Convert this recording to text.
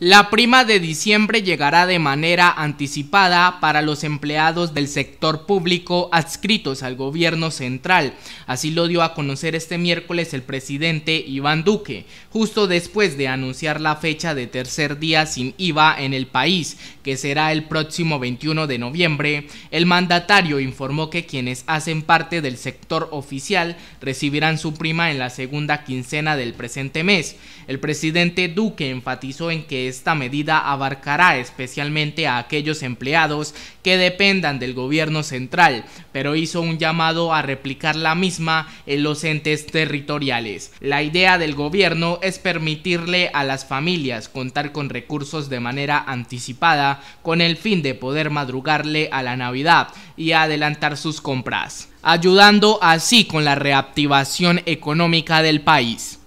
La prima de diciembre llegará de manera anticipada para los empleados del sector público adscritos al gobierno central. Así lo dio a conocer este miércoles el presidente Iván Duque, justo después de anunciar la fecha de tercer día sin IVA en el país, que será el próximo 21 de noviembre. El mandatario informó que quienes hacen parte del sector oficial recibirán su prima en la segunda quincena del presente mes. El presidente Duque enfatizó en que esta medida abarcará especialmente a aquellos empleados que dependan del gobierno central, pero hizo un llamado a replicar la misma en los entes territoriales. La idea del gobierno es permitirle a las familias contar con recursos de manera anticipada con el fin de poder madrugarle a la Navidad y adelantar sus compras, ayudando así con la reactivación económica del país.